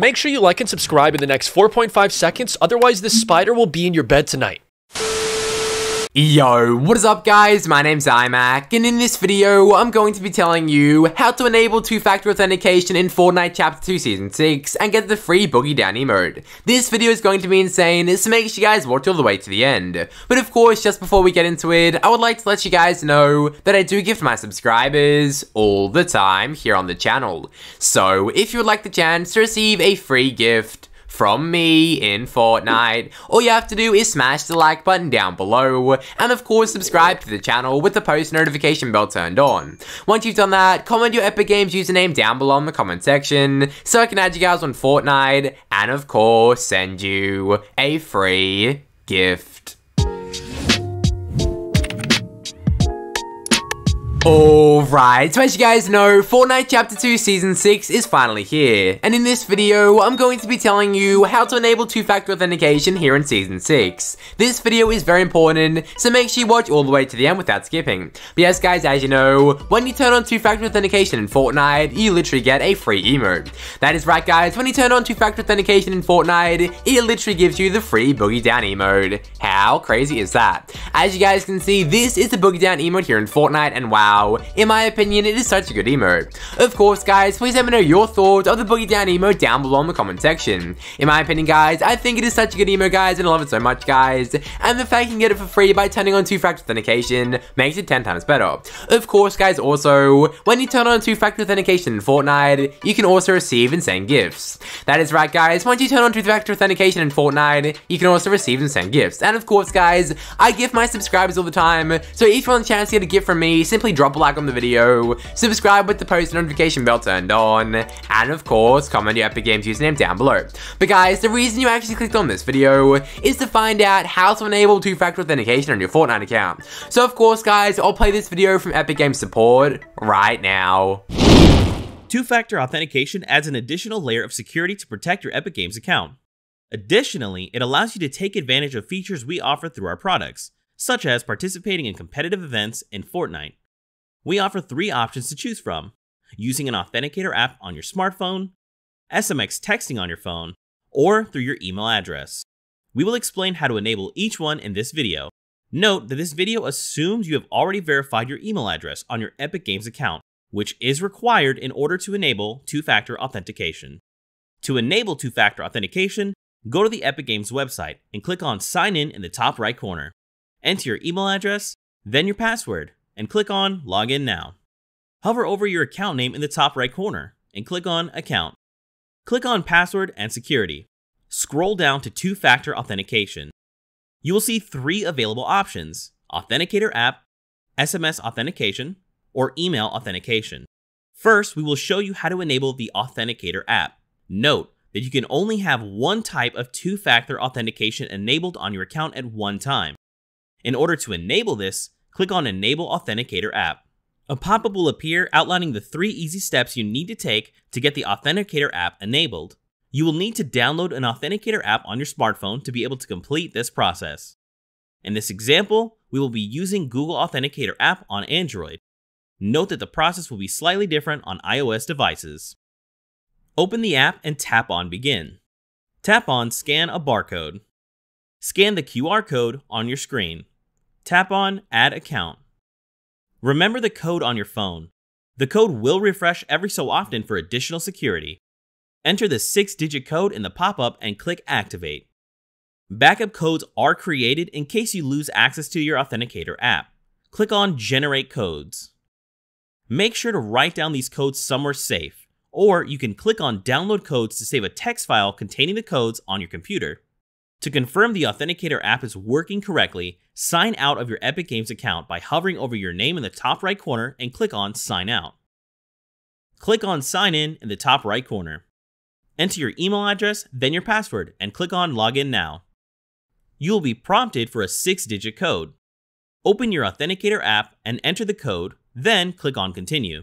Make sure you like and subscribe in the next 4.5 seconds, otherwise this spider will be in your bed tonight. Yo, what is up guys? My name's iMac, and in this video, I'm going to be telling you how to enable two-factor authentication in Fortnite Chapter 2 Season 6 and get the free Boogie Down mode. This video is going to be insane, so make sure you guys watch all the way to the end. But of course, just before we get into it, I would like to let you guys know that I do gift my subscribers all the time here on the channel. So, if you would like the chance to receive a free gift, from me in Fortnite. All you have to do is smash the like button down below, and of course subscribe to the channel with the post notification bell turned on. Once you've done that, comment your Epic Games username down below in the comment section, so I can add you guys on Fortnite, and of course send you a free gift. Alright, so as you guys know, Fortnite Chapter 2 Season 6 is finally here, and in this video, I'm going to be telling you how to enable two-factor authentication here in Season 6. This video is very important, so make sure you watch all the way to the end without skipping. But yes guys, as you know, when you turn on two-factor authentication in Fortnite, you literally get a free emote. That is right guys, when you turn on two-factor authentication in Fortnite, it literally gives you the free Boogie Down emote. How crazy is that? As you guys can see, this is the Boogie Down emote here in Fortnite, and wow, in my opinion, it is such a good emote. Of course, guys, please let me know your thoughts of the Boogie Down emote down below in the comment section. In my opinion, guys, I think it is such a good emote, guys, and I love it so much, guys. And the fact you can get it for free by turning on two-factor authentication makes it 10 times better. Of course, guys, also, when you turn on two-factor authentication in Fortnite, you can also receive insane gifts. That is right, guys, once you turn on two-factor authentication in Fortnite, you can also receive insane gifts. And of course, guys, I gift my subscribers all the time, so if you want the chance to get a gift from me, simply drop a like on the video, subscribe with the post notification bell turned on, and of course, comment your Epic Games username down below. But guys, the reason you actually clicked on this video is to find out how to enable two-factor authentication on your Fortnite account. So of course, guys, I'll play this video from Epic Games support right now. Two-factor authentication adds an additional layer of security to protect your Epic Games account. Additionally, it allows you to take advantage of features we offer through our products, such as participating in competitive events in Fortnite. We offer three options to choose from using an authenticator app on your smartphone, SMX texting on your phone, or through your email address. We will explain how to enable each one in this video. Note that this video assumes you have already verified your email address on your Epic Games account, which is required in order to enable two-factor authentication. To enable two-factor authentication, go to the Epic Games website and click on Sign In in the top right corner. Enter your email address, then your password and click on Login Now. Hover over your account name in the top right corner and click on Account. Click on Password and Security. Scroll down to Two Factor Authentication. You will see three available options Authenticator app, SMS authentication, or email authentication. First, we will show you how to enable the Authenticator app. Note that you can only have one type of two factor authentication enabled on your account at one time. In order to enable this, click on Enable Authenticator app. A pop-up will appear outlining the three easy steps you need to take to get the Authenticator app enabled. You will need to download an Authenticator app on your smartphone to be able to complete this process. In this example, we will be using Google Authenticator app on Android. Note that the process will be slightly different on iOS devices. Open the app and tap on Begin. Tap on Scan a barcode. Scan the QR code on your screen. Tap on Add Account. Remember the code on your phone. The code will refresh every so often for additional security. Enter the six digit code in the pop up and click Activate. Backup codes are created in case you lose access to your Authenticator app. Click on Generate Codes. Make sure to write down these codes somewhere safe, or you can click on Download Codes to save a text file containing the codes on your computer. To confirm the Authenticator app is working correctly, sign out of your Epic Games account by hovering over your name in the top right corner and click on Sign Out. Click on Sign In in the top right corner. Enter your email address, then your password, and click on Login Now. You will be prompted for a six digit code. Open your Authenticator app and enter the code, then click on Continue.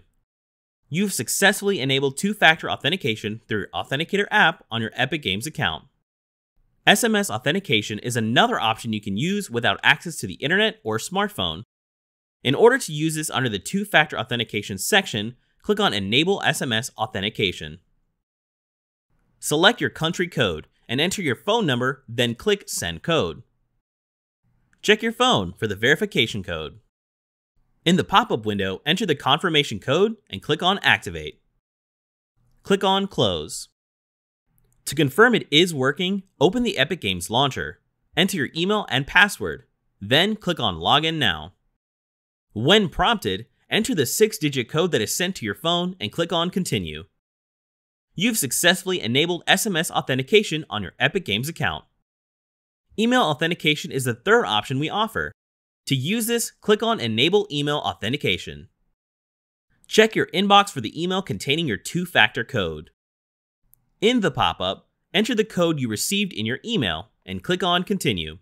You've successfully enabled two factor authentication through your Authenticator app on your Epic Games account. SMS authentication is another option you can use without access to the internet or smartphone. In order to use this under the two factor authentication section, click on Enable SMS Authentication. Select your country code and enter your phone number, then click Send Code. Check your phone for the verification code. In the pop up window, enter the confirmation code and click on Activate. Click on Close. To confirm it is working, open the Epic Games launcher. Enter your email and password, then click on Login Now. When prompted, enter the six-digit code that is sent to your phone and click on Continue. You've successfully enabled SMS authentication on your Epic Games account. Email authentication is the third option we offer. To use this, click on Enable Email Authentication. Check your inbox for the email containing your two-factor code. In the pop up, enter the code you received in your email and click on Continue.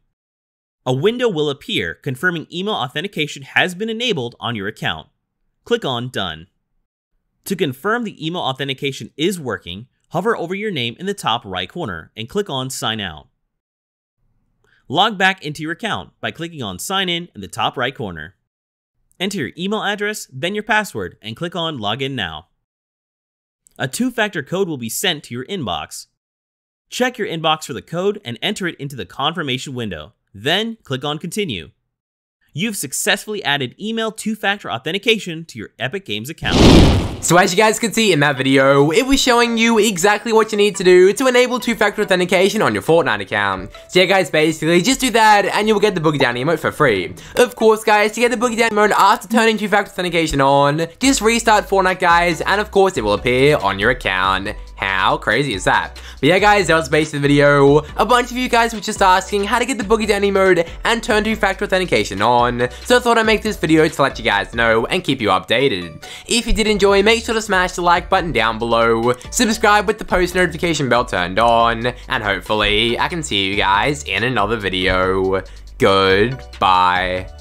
A window will appear confirming email authentication has been enabled on your account. Click on Done. To confirm the email authentication is working, hover over your name in the top right corner and click on Sign Out. Log back into your account by clicking on Sign In in the top right corner. Enter your email address, then your password, and click on Login Now. A two-factor code will be sent to your inbox. Check your inbox for the code and enter it into the confirmation window. Then click on Continue. You've successfully added email two-factor authentication to your Epic Games account. So as you guys could see in that video, it was showing you exactly what you need to do to enable two-factor authentication on your Fortnite account. So yeah guys, basically just do that and you'll get the Boogie Down emote for free. Of course guys, to get the Boogie Down emote after turning two-factor authentication on, just restart Fortnite guys and of course it will appear on your account. How crazy is that? But yeah guys, that was basically the video. A bunch of you guys were just asking how to get the Boogie danny mode and turn two-factor authentication on, so I thought I'd make this video to let you guys know and keep you updated. If you did enjoy, make sure to smash the like button down below, subscribe with the post notification bell turned on, and hopefully I can see you guys in another video. Goodbye.